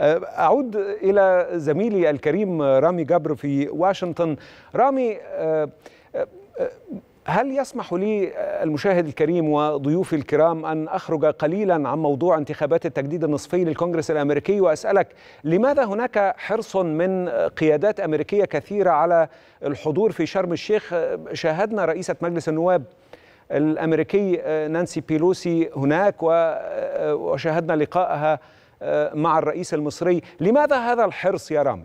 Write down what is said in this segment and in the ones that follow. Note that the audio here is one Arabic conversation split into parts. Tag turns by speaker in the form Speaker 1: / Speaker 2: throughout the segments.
Speaker 1: آه، أعود إلى زميلي الكريم رامي جبر في واشنطن رامي آه، آه، هل يسمح لي المشاهد الكريم وضيوفي الكرام أن أخرج قليلا عن موضوع انتخابات التجديد النصفي للكونغرس الأمريكي وأسألك لماذا هناك حرص من قيادات أمريكية كثيرة على الحضور في شرم الشيخ شاهدنا رئيسة مجلس النواب الأمريكي نانسي بيلوسي هناك وشاهدنا لقاءها آه، مع الرئيس المصري لماذا هذا الحرص يا رامي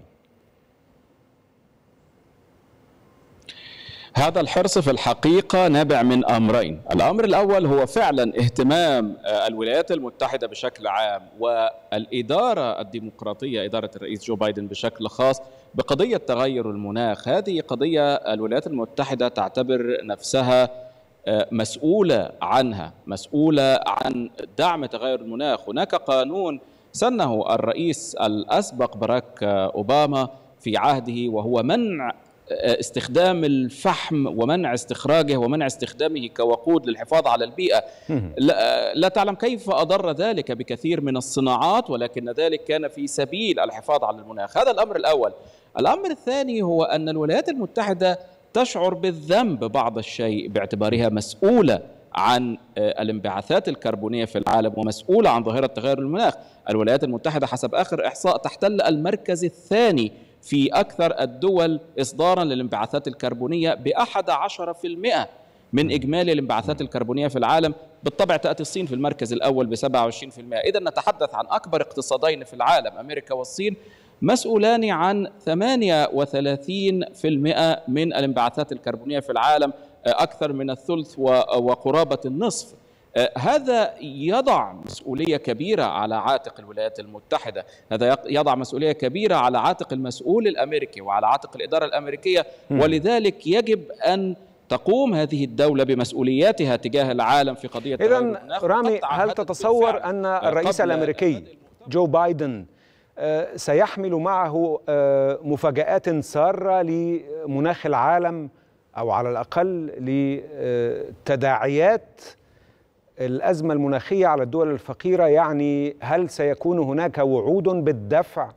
Speaker 2: هذا الحرص في الحقيقة نابع من أمرين الأمر الأول هو فعلا اهتمام آه، الولايات المتحدة بشكل عام والإدارة الديمقراطية إدارة الرئيس جو بايدن بشكل خاص بقضية تغير المناخ هذه قضية الولايات المتحدة تعتبر نفسها آه، مسؤولة عنها مسؤولة عن دعم تغير المناخ هناك قانون سنه الرئيس الاسبق باراك اوباما في عهده وهو منع استخدام الفحم ومنع استخراجه ومنع استخدامه كوقود للحفاظ على البيئه لا, تعلم كيف اضر ذلك بكثير من الصناعات ولكن ذلك كان في سبيل الحفاظ على المناخ هذا الامر الاول الامر الثاني هو ان الولايات المتحده تشعر بالذنب بعض الشيء باعتبارها مسؤوله عن آه، الانبعاثات الكربونيه في العالم ومسؤوله عن ظاهره تغير المناخ الولايات المتحده حسب اخر احصاء تحتل المركز الثاني في اكثر الدول اصدارا للانبعاثات الكربونيه ب 11% من اجمالي الانبعاثات الكربونيه في العالم بالطبع تاتي الصين في المركز الاول ب 27% اذا نتحدث عن اكبر اقتصادين في العالم امريكا والصين مسؤولان عن 38% من الانبعاثات الكربونيه في العالم آه، أكثر من الثلث وقرابة النصف آه، هذا يضع مسؤوليه كبيره على عاتق الولايات المتحده، هذا يضع مسؤوليه كبيره على عاتق المسؤول الامريكي وعلى عاتق الاداره الامريكيه ولذلك يجب ان تقوم هذه الدولة بمسؤولياتها تجاه العالم في قضية إذا
Speaker 1: رامي هل تتصور أن الرئيس الأمريكي جو بايدن آه، سيحمل معه مفاجآت سارة لمناخ العالم أو على الأقل لتداعيات الأزمة المناخية على الدول الفقيرة يعني هل سيكون هناك وعود بالدفع؟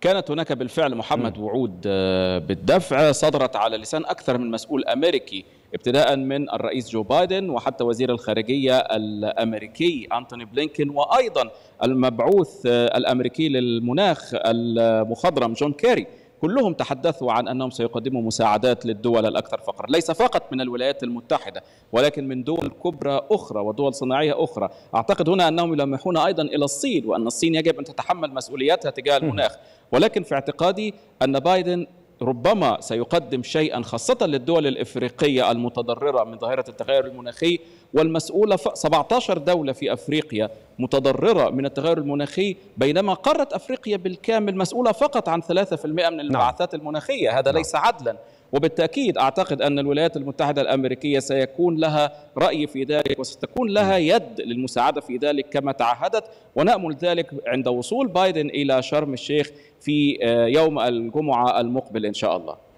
Speaker 2: كانت هناك بالفعل محمد وعود آه، بالدفع صدرت على لسان أكثر من مسؤول أمريكي ابتداء من الرئيس جو بايدن وحتى وزير الخارجية الأمريكي أنتوني بلينكين وأيضا المبعوث آه، الأمريكي للمناخ المخضرم جون كيري كلهم تحدثوا عن انهم سيقدموا مساعدات للدول الاكثر فقرا، ليس فقط من الولايات المتحده ولكن من دول كبرى اخرى ودول صناعيه اخرى، اعتقد هنا انهم يلمحون ايضا الى الصين وان الصين يجب ان تتحمل مسؤولياتها تجاه المناخ، ولكن في اعتقادي ان بايدن ربما سيقدم شيئا خاصة للدول الإفريقية المتضررة من ظاهرة التغير المناخي والمسؤولة 17 دولة في أفريقيا متضررة من التغير المناخي بينما قارة أفريقيا بالكامل مسؤولة فقط عن 3% من نعم. الانبعاثات المناخية هذا نعم. ليس عدلا وبالتأكيد أعتقد أن الولايات المتحدة الأمريكية سيكون لها رأي في ذلك وستكون لها نعم. يد للمساعدة في ذلك كما تعهدت ونأمل ذلك عند وصول بايدن إلى شرم الشيخ في آه، يوم الجمعة المقبل ان شاء الله